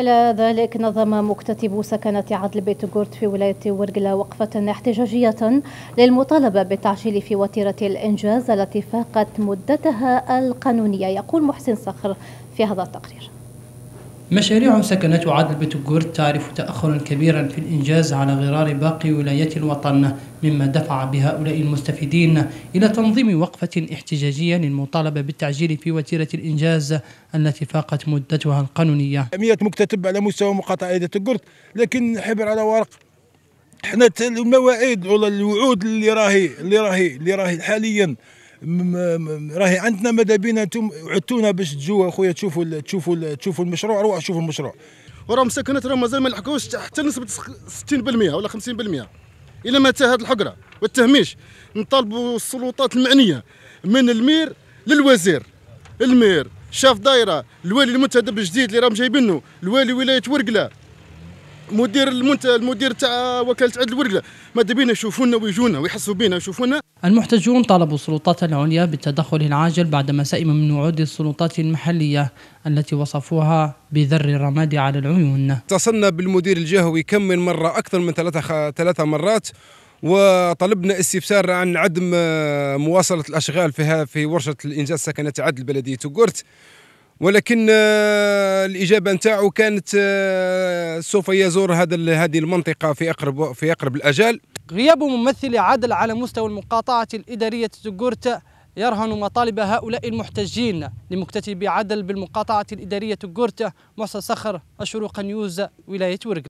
إلى ذلك نظم مكتتب سكنة عدل بيتغورت في ولاية ورقلة وقفة احتجاجية للمطالبة بالتعجيل في وتيرة الإنجاز التي فاقت مدتها القانونية يقول محسن صخر في هذا التقرير مشاريع سكنت عدل بتجور تعرف تأخرا كبيرا في الإنجاز على غرار باقي ولايات الوطن مما دفع بهؤلاء المستفيدين إلى تنظيم وقفة احتجاجية للمطالبة بالتعجيل في وتيرة الإنجاز التي فاقت مدتها القانونية أمية مكتتب على مستوى مقاطعة إذا تقرت لكن حبر على ورق احنا المواعيد ولا الوعود اللي راهي اللي راهي اللي راهي حاليا راهي عندنا ماذا بينا انتم عدتونا باش تجوا اخويا تشوفوا تشوفوا تشوفوا المشروع روحوا شوفوا المشروع وراه مساكنات راه مازال ما لحقوش حتى نسبه 60% ولا 50% الى ما هذه الحقره والتهميش نطالبوا السلطات المعنيه من المير للوزير المير شاف دايره الوالي المنتدب الجديد اللي راهم جايبينه الوالي ولايه ورقله مدير المنت... المدير تاع وكاله عدل الورقه ماذا بينا يشوفونا ويجونا ويحسوا بينا يشوفونا المحتجون طالبوا السلطات العليا بالتدخل العاجل بعدما سئم من وعود السلطات المحليه التي وصفوها بذر الرماد على العيون اتصلنا بالمدير الجهوي كم من مره اكثر من ثلاثه خ... ثلاثه مرات وطلبنا استفسار عن عدم مواصله الاشغال في في ورشه الانجاز سكنه عدل بلديه تقرت ولكن آه، الاجابه نتاعو كانت آه، سوف يزور هذا هذه المنطقه في اقرب في اقرب الاجال غياب ممثل عدل على مستوى المقاطعه الاداريه تجورتا يرهن مطالب هؤلاء المحتجين لمكتتب عدل بالمقاطعه الاداريه تجورتا محسن صخر الشروق نيوز ولايه ورقه